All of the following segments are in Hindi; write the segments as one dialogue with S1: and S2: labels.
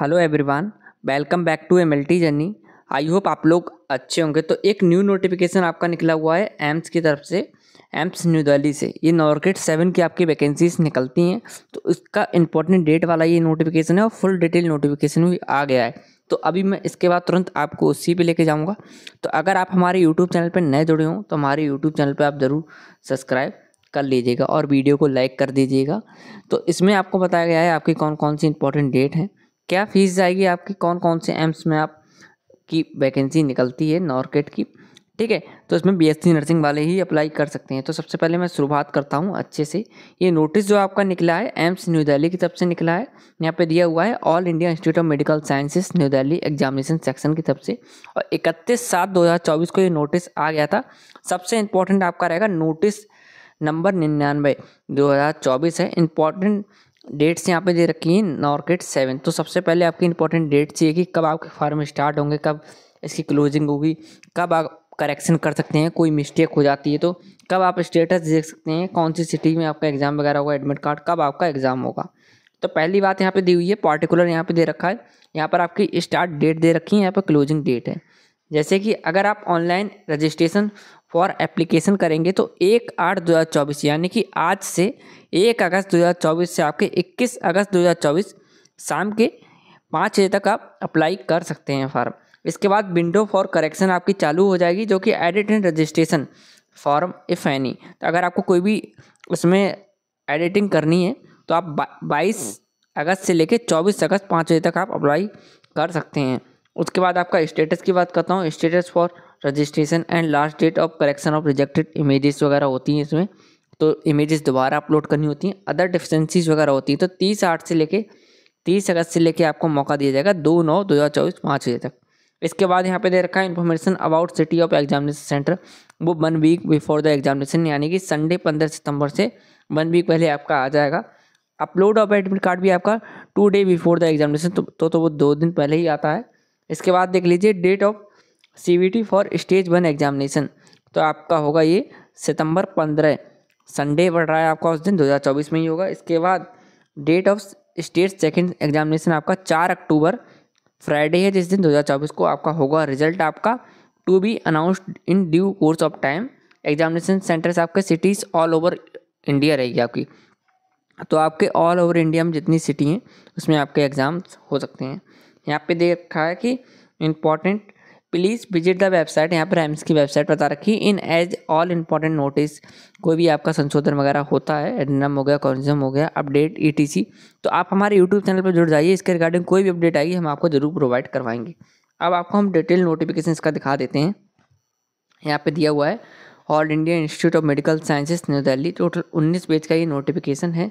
S1: hello everyone welcome back to M L T journey I hope आप लोग अच्छे होंगे तो एक न्यू नोटिफिकेशन आपका निकला हुआ है एम्स की तरफ से एम्स न्यू दिल्ली से ये नॉर्केट सेवन की आपकी वैकेंसीज निकलती हैं तो इसका इंपॉर्टेंट डेट वाला ये नोटिफिकेशन है और फुल डिटेल नोटिफिकेशन भी आ गया है तो अभी मैं इसके बाद तुरंत आपको उसी पे लेके जाऊंगा तो अगर आप हमारे यूट्यूब चैनल पर नए जुड़े हों तो हमारे यूट्यूब चैनल पर आप ज़रूर सब्सक्राइब कर लीजिएगा और वीडियो को लाइक कर दीजिएगा तो इसमें आपको बताया गया है आपकी कौन कौन सी इंपॉर्टेंट डेट हैं क्या फीस जाएगी आपकी कौन कौन से एम्स में आप की वैकेंसी निकलती है नॉर्केट की ठीक है तो इसमें बीएससी नर्सिंग वाले ही अप्लाई कर सकते हैं तो सबसे पहले मैं शुरुआत करता हूँ अच्छे से ये नोटिस जो आपका निकला है एम्स न्यू दिल्ली की तरफ से निकला है यहाँ पे दिया हुआ है All India Institute of Medical Sciences New Delhi examination section की तरफ से और इकतीस सात दो हज़ार चौबीस को ये नोटिस आ गया था सबसे इंपॉर्टेंट आपका रहेगा नोटिस नंबर निन्यानवे दो हज़ार चौबीस है इंपॉर्टेंट डेट्स यहाँ पे दे रखी हैं नॉर्केट सेवन तो सबसे पहले आपकी इंपॉर्टेंट डेट चाहिए कि कब आपके फार्म स्टार्ट होंगे कब इसकी क्लोजिंग होगी कब आप करेक्शन कर सकते हैं कोई मिस्टेक हो जाती है तो कब आप स्टेटस देख सकते हैं कौन सी सिटी में आपका एग्ज़ाम वगैरह होगा एडमिट कार्ड कब आपका एग्ज़ाम होगा तो पहली बात यहाँ पे दी हुई है पार्टिकुलर यहाँ पे दे रखा है यहाँ पर आपकी स्टार्ट डेट दे रखी है यहाँ पर क्लोजिंग डेट है जैसे कि अगर आप ऑनलाइन रजिस्ट्रेशन फॉर एप्लीकेशन करेंगे तो एक आठ दो हज़ार चौबीस यानी कि आज से एक अगस्त दो हज़ार चौबीस से आपके इक्कीस अगस्त दो हज़ार चौबीस शाम के पाँच बजे तक आप अप्लाई कर सकते हैं फॉर्म इसके बाद विंडो फॉर करेक्शन आपकी चालू हो जाएगी जो कि edit and registration form if any तो अगर आपको कोई भी उसमें एडिटिंग करनी है तो आप बाईस अगस्त से लेकर चौबीस अगस्त पाँच बजे तक आप अप्लाई कर सकते हैं उसके बाद आपका स्टेटस की बात करता हूँ status for registration and last date of correction of rejected images वगैरह होती हैं इसमें तो इमेजेस दोबारा अपलोड करनी होती हैं अदर डिफिशेंसीज वगैरह होती हैं तो तीस आठ से लेके तीस अगस्त से लेके आपको मौका दिया जाएगा दो नौ दो हज़ार चौबीस पाँच बजे तक इसके बाद यहाँ पे दे रखा है information about city of examination centre वो one week before the examination यानी कि संडे पंद्रह सितंबर से वन वीक पहले आपका आ जाएगा अपलोड ऑफ एडमिट कार्ड भी आपका two day before the examination तो, तो तो वो दो दिन पहले ही आता है इसके बाद देख लीजिए date of C for stage one examination तो आपका होगा ये सितंबर पंद्रह संडे पड़ रहा है आपका उस दिन 2024 में ही होगा इसके बाद date of state second examination आपका चार अक्टूबर फ्राइडे है जिस दिन 2024 को आपका होगा रिजल्ट आपका to be announced in due course of time examination centres आपके सिटीज़ ऑल ओवर इंडिया रहेगी आपकी तो आपके ऑल ओवर इंडिया में जितनी सिटी हैं उसमें आपके एग्ज़ाम्स हो सकते हैं यहाँ पे देखा रखा है कि important please visit the website यहाँ पर एम्स की वेबसाइट बता रखी in as all important notice कोई भी आपका संशोधन वगैरह होता है एडनम हो गया कॉन्जम हो गया अपडेट ई तो आप हमारे यूट्यूब चैनल पर जुड़ जाइए इसके रिगार्डिंग कोई भी अपडेट आएगी हम आपको ज़रूर प्रोवाइड करवाएंगे अब आपको हम डिटेल नोटिफिकेशन इसका दिखा देते हैं यहाँ पर दिया हुआ है All India Institute of Medical Sciences New Delhi total उन्नीस पेज का ये नोटिफिकेशन है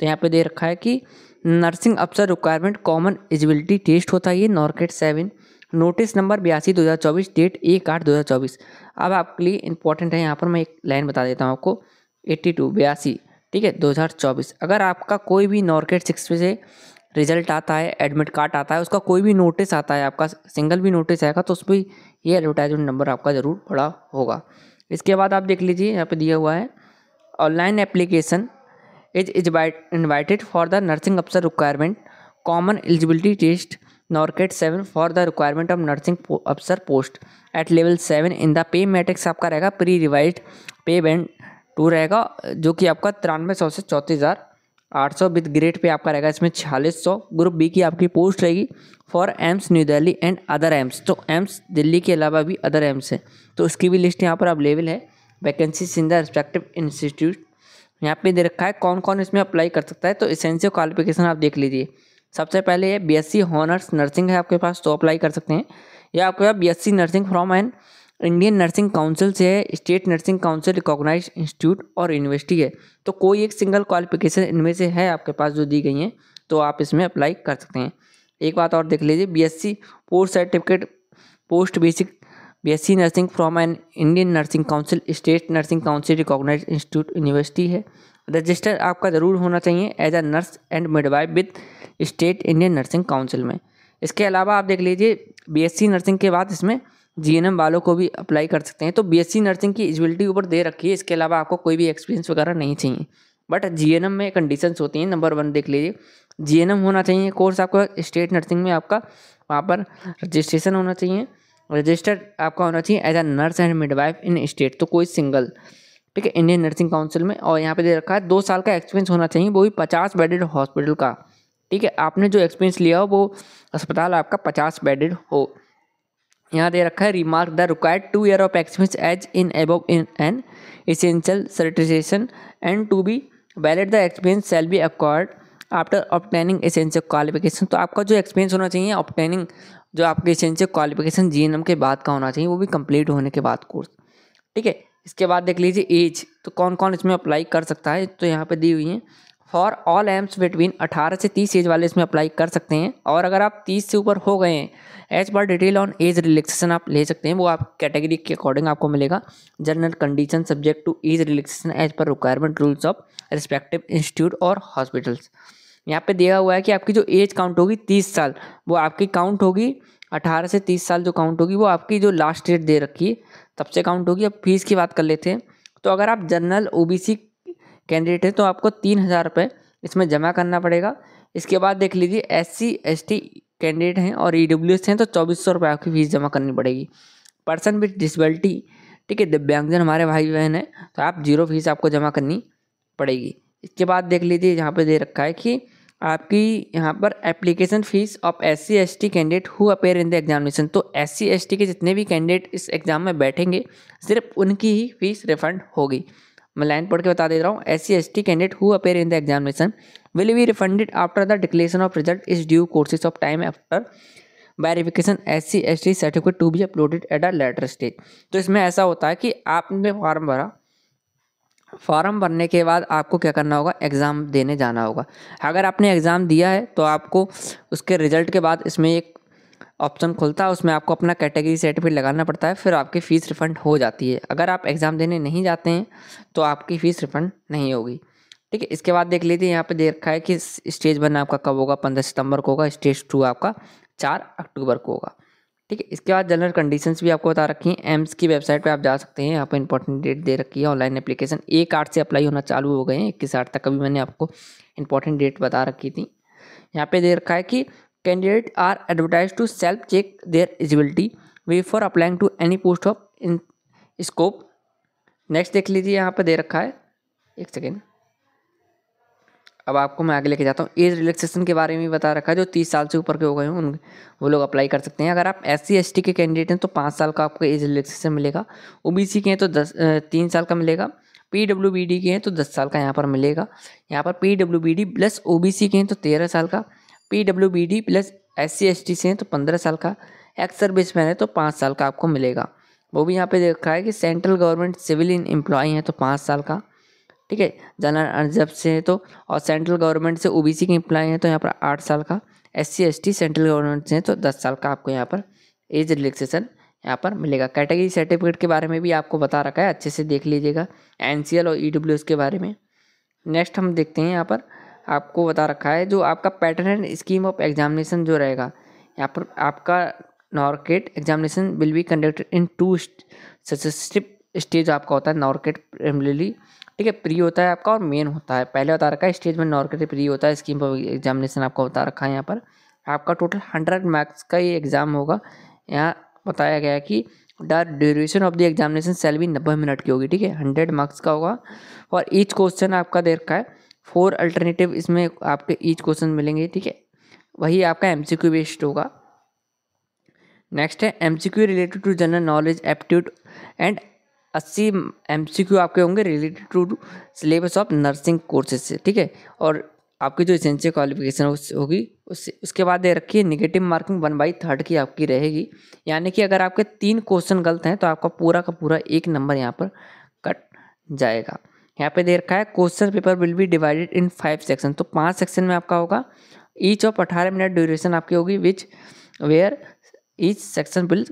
S1: तो यहाँ पे दे रखा है कि नर्सिंग अफसर रिक्वायरमेंट कॉमन एजिबिलिटी टेस्ट होता है ये नॉर्केट सेवन नोटिस नंबर बयासी दो हज़ार चौबीस डेट एक आठ दो हज़ार चौबीस अब आपके लिए इंपॉर्टेंट है यहाँ पर मैं एक लाइन बता देता हूँ आपको एट्टी टू बयासी ठीक है दो हज़ार चौबीस अगर आपका कोई भी नॉर्केट सिक्स से रिजल्ट आता है एडमिट कार्ड आता है उसका कोई भी नोटिस आता है आपका सिंगल भी नोटिस आएगा तो उस पर ये एडवर्टाइजमेंट नंबर आपका ज़रूर पड़ा होगा इसके बाद आप देख लीजिए यहाँ पे दिया हुआ है online application is is invited for the nursing अफसर requirement common eligibility test NORCET seven for the requirement of nursing अफसर post at level seven in the pay matrix आपका रहेगा pre revise pay band two रहेगा जो कि आपका तिरानवे सौ से चौंतीस हज़ार आठ सौ विद ग्रेड पे आपका रहेगा इसमें छियालीस सौ ग्रुप बी की आपकी पोस्ट रहेगी for AIIMS New Delhi and other AIIMS तो एम्स दिल्ली के अलावा भी अदर एम्स हैं तो उसकी भी लिस्ट यहाँ पर अवेलेबल है vacancies in the respective institute यहाँ पे दे रखा है कौन कौन इसमें अप्लाई कर सकता है तो इसेंशियल क्वालिफिकेशन आप देख लीजिए सबसे पहले ये बीएससी हॉनर्स नर्सिंग है आपके पास तो अप्लाई कर सकते हैं या आपके पास BSc nursing from and Indian Nursing Council से है state nursing council recognise institute और यूनिवर्सिटी है तो कोई एक सिंगल क्वालिफिकेशन इनमें से है आपके पास जो दी गई हैं तो आप इसमें अप्लाई कर सकते हैं एक बात और देख लीजिए BSc post certificate post basic BSc nursing from an Indian Nursing Council state nursing council recognise institute university है रजिस्टर आपका ज़रूर होना चाहिए as a nurse and midwife with state Indian Nursing Council में इसके अलावा आप देख लीजिए बीएससी नर्सिंग के बाद इसमें जीएनएम वालों को भी अप्लाई कर सकते हैं तो बीएससी नर्सिंग की एजिबिलिटी ऊपर दे रखी है इसके अलावा आपको कोई भी एक्सपीरियंस वगैरह नहीं चाहिए बट जीएनएम में कंडीशंस होती हैं नंबर वन देख लीजिए जीएनएम होना चाहिए कोर्स आपका स्टेट नर्सिंग में आपका वहाँ पर रजिस्ट्रेशन होना चाहिए रजिस्टर्ड आपका होना चाहिए as a nurse and midwife in state तो कोई सिंगल ठीक है इंडियन नर्सिंग काउंसिल में और यहाँ पे दे रखा है दो साल का एक्सपीरियंस होना चाहिए वो भी पचास बेडेड हॉस्पिटल का ठीक है आपने जो एक्सपीरियंस लिया हो वो अस्पताल आपका पचास बेडेड हो यहाँ दे रखा है remark the required two year of experience as in above in an essential certification and to be valid the experience shall be acquired after obtaining essential qualification तो आपका जो एक्सपीरियंस होना चाहिए ऑप्टेनिंग जो आपके एसेंशियल क्वालिफिकेशन जी के बाद का होना चाहिए वो भी कंप्लीट होने के बाद कोर्स ठीक है इसके बाद देख लीजिए एज तो कौन कौन इसमें अप्लाई कर सकता है तो यहाँ पे दी हुई हैं फॉर ऑल एम्स बिटवीन 18 से 30 एज वाले इसमें अप्लाई कर सकते हैं और अगर आप 30 से ऊपर हो गए हैं as per detail on age relaxation आप ले सकते हैं वो आप कैटेगरी के अकॉर्डिंग आपको मिलेगा general condition subject to age relaxation as per requirement rules of respective institute और हॉस्पिटल्स यहाँ पे दिया हुआ है कि आपकी जो एज काउंट होगी तीस साल वो आपकी काउंट होगी अठारह से तीस साल जो काउंट होगी वो आपकी जो लास्ट डेट दे रखी है तब से काउंट होगी अब फीस की बात कर लेते हैं तो अगर आप जनरल ओबीसी कैंडिडेट हैं तो आपको तीन हज़ार रुपये इसमें जमा करना पड़ेगा इसके बाद देख लीजिए एस सी एस कैंडिडेट हैं और ई e हैं तो चौबीस सौ रुपये आपकी फ़ीस जमा करनी पड़ेगी पर्सन विथ डिसबलिटी ठीक है दिव्यांगजन हमारे भाई बहन है तो आप जीरो फीस आपको जमा करनी पड़ेगी इसके बाद देख लीजिए यहाँ पे दे रखा है कि आपकी यहाँ पर application fees of S C S T candidate who appear in the examination तो एस सी एस टी के जितने भी कैंडिडेट इस एग्ज़ाम में बैठेंगे सिर्फ उनकी ही फीस रिफंड होगी मैं लाइन पढ़ के बता दे रहा हूँ S C S T candidate who appear in the examination will be refunded after the declaration of result is due courses of time after verification S C S T certificate to be uploaded at a later stage तो इसमें ऐसा होता है कि आपने फॉर्म भरा फॉर्म भरने के बाद आपको क्या करना होगा एग्ज़ाम देने जाना होगा अगर आपने एग्ज़ाम दिया है तो आपको उसके रिजल्ट के बाद इसमें एक ऑप्शन खुलता है उसमें आपको अपना कैटेगरी सर्टिफिकेट लगाना पड़ता है फिर आपकी फ़ीस रिफ़ंड हो जाती है अगर आप एग्ज़ाम देने नहीं जाते हैं तो आपकी फ़ीस रिफ़ंड नहीं होगी ठीक है इसके बाद देख लीजिए यहाँ पे देख रखा है कि स्टेज वन आपका कब होगा पंद्रह सितंबर को होगा स्टेज टू आपका चार अक्टूबर को होगा ठीक है इसके बाद जनरल कंडीशंस भी आपको बता रखी हैं एम्स की वेबसाइट पे आप जा सकते हैं यहाँ पर इंपॉर्टेंट डेट दे रखी है ऑनलाइन एप्लीकेशन एक आठ से अप्लाई होना चालू हो गए हैं इक्कीस आठ तक अभी मैंने आपको इंपॉर्टेंट डेट बता रखी थी यहाँ पर दे रखा है कि candidate are advertise to self check their eligibility way for applying to any post of in scope next देख लीजिए यहाँ पर दे रखा है एक सेकेंड अब आपको मैं आगे लेके जाता हूँ एज रिलैक्सेशन के बारे में भी बता रखा है जो तीस साल से ऊपर के हो गए हैं उन वो लोग अप्लाई कर सकते हैं अगर आप एस सी के कैंडिडेट हैं तो पाँच साल का आपको एज रिलैक्सेशन मिलेगा ओ के हैं तो दस तीन साल का मिलेगा पी डब्ल्यू बी डी के हैं तो दस साल का यहाँ पर मिलेगा यहाँ पर P W B D plus O B C के हैं तो तेरह साल का P W B D plus S C S T से हैं तो पंद्रह साल का एक्स सर्विस मैन है तो पाँच साल का आपको मिलेगा वो भी यहाँ पे देखा है कि central government civil in employee हैं तो पाँच साल का ठीक है जनरल अनजब से तो और सेंट्रल गवर्नमेंट से ओबीसी के इम्प्लाई हैं तो यहाँ पर आठ साल का S C S T central government से हैं तो दस साल का आपको यहाँ पर एज रिलेक्सेसन यहाँ पर मिलेगा कैटेगरी सर्टिफिकेट के बारे में भी आपको बता रखा है अच्छे से देख लीजिएगा एन सी एल और ई डब्ल्यू एस के बारे में नेक्स्ट हम देखते हैं यहाँ पर आपको बता रखा है जो आपका pattern and scheme of examination जो रहेगा यहाँ पर आपका NORCET examination will be conducted in two successive stage आपका होता है नॉर्केट प्रिमरली ठीक है प्री होता है आपका और मेन होता है पहले बता रखा है स्टेज में के प्री होता है स्कीम पर एग्जामिनेशन आपका बता रखा है यहाँ पर आपका टोटल हंड्रेड मार्क्स का ये एग्ज़ाम होगा यहाँ बताया गया है कि the duration of the examination shall भी नब्बे मिनट की होगी ठीक है हंड्रेड मार्क्स का होगा और ईच क्वेश्चन आपका दे रखा है फोर अल्टरनेटिव इसमें आपके ईच क्वेश्चन मिलेंगे ठीक है वही आपका एम सी क्यू बेस्ड होगा नेक्स्ट है M C Q related to general knowledge aptitude and अस्सी एम आपके होंगे related to syllabus of nursing courses से ठीक है और आपकी जो इसेंशियल क्वालिफिकेशन होगी उससे उसके बाद दे रखी है negative marking one by third की आपकी रहेगी यानी कि अगर आपके तीन क्वेश्चन गलत हैं तो आपका पूरा का पूरा एक नंबर यहाँ पर कट जाएगा यहाँ पे दे रखा है question paper will be divided in five section तो पांच सेक्शन में आपका होगा ईच ऑफ अठारह मिनट ड्यूरेशन आपकी होगी which where each section will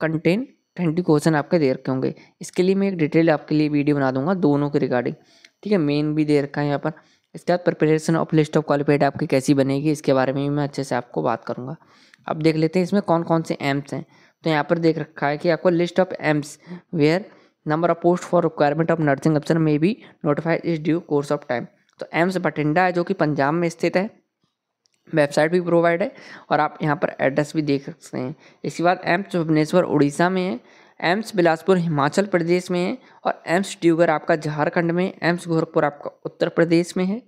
S1: contain twenty question आपके दे रखे होंगे इसके लिए मैं एक डिटेल आपके लिए वीडियो बना दूंगा दोनों के रिगार्डिंग ठीक है मेन भी दे रखा है यहाँ पर इसके बाद preparation of list of qualified आपकी कैसी बनेगी इसके बारे में भी मैं अच्छे से आपको बात करूँगा अब देख लेते हैं इसमें कौन कौन से एम्स हैं तो यहाँ पर देख रखा है कि आपको list of AIIMS where number of post for requirement of nursing अफसर में भी notified is due course of time तो एम्स बठिंडा है जो कि पंजाब में स्थित है वेबसाइट भी प्रोवाइड है और आप यहाँ पर एड्रेस भी देख सकते हैं इसके बाद एम्स भुवनेश्वर उड़ीसा में है एम्स बिलासपुर हिमाचल प्रदेश में है और एम्स ड्यूगर आपका झारखंड में एम्स गोरखपुर आपका उत्तर प्रदेश में है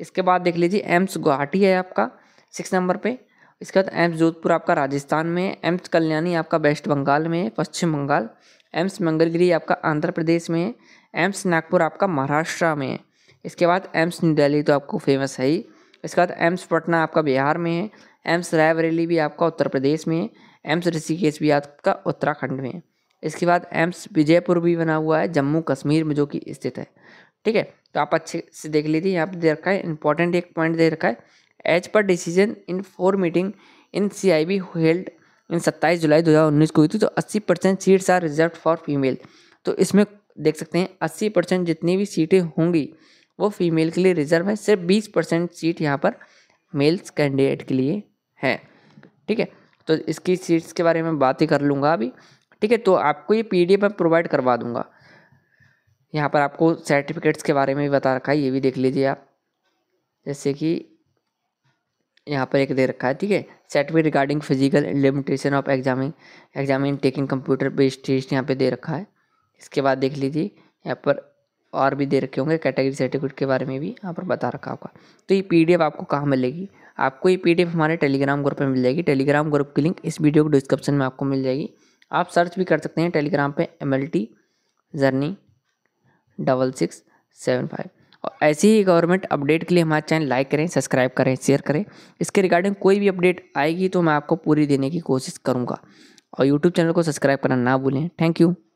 S1: इसके बाद देख लीजिए एम्स गुवाहाटी है आपका सिक्स नंबर पे इसके बाद एम्स जोधपुर आपका राजस्थान में है एम्स कल्याणी आपका वेस्ट बंगाल में है पश्चिम बंगाल एम्स मंगलगिरी आपका आंध्र प्रदेश में है एम्स नागपुर आपका महाराष्ट्र में है इसके बाद एम्स न्यू दिल्ली तो आपको फेमस है ही इसके बाद एम्स पटना आपका बिहार में है एम्स रायबरेली भी आपका उत्तर प्रदेश में है एम्स ऋषिकेश भी आपका उत्तराखंड में है इसके बाद एम्स विजयपुर भी बना हुआ है जम्मू कश्मीर में जो कि स्थित है ठीक है तो आप अच्छे से देख लीजिए यहाँ पर दे रखा है इंपॉर्टेंट एक पॉइंट दे रखा है as per decision in four meeting in C I B held in सत्ताईस जुलाई दो हज़ार उन्नीस को हुई थी तो अस्सी percent seats are reserve for female तो इसमें देख सकते हैं अस्सी परसेंट जितनी भी सीटें होंगी वो फीमेल के लिए रिजर्व है सिर्फ बीस परसेंट सीट यहाँ पर मेल्स कैंडिडेट के लिए है ठीक है तो इसकी सीट्स के बारे में बात ही कर लूँगा अभी ठीक है तो आपको ये पी डी मैं प्रोवाइड करवा दूँगा यहाँ पर आपको सर्टिफिकेट्स के बारे में भी बता रखा है ये भी देख लीजिए आप जैसे कि यहाँ पर एक दे रखा है ठीक है certificate regarding physical limitation of examining examine taking computer based test यहाँ पे दे रखा है इसके बाद देख लीजिए यहाँ पर और भी दे रखे होंगे कैटेगरी सर्टिफिकेट के बारे में भी यहाँ पर बता रखा होगा तो ये पी आपको कहाँ मिलेगी आपको ये पी हमारे टेलीग्राम ग्रुप में मिल जाएगी टेलीग्राम ग्रुप की लिंक इस वीडियो के डिस्क्रिप्शन में आपको मिल जाएगी आप सर्च भी कर सकते हैं टेलीग्राम पे M L T journey double six seven five और ऐसे ही गवर्नमेंट अपडेट के लिए हमारे चैनल लाइक करें सब्सक्राइब करें शेयर करें इसके रिगार्डिंग कोई भी अपडेट आएगी तो मैं आपको पूरी देने की कोशिश करूँगा और यूट्यूब चैनल को सब्सक्राइब करना ना भूलें थैंक यू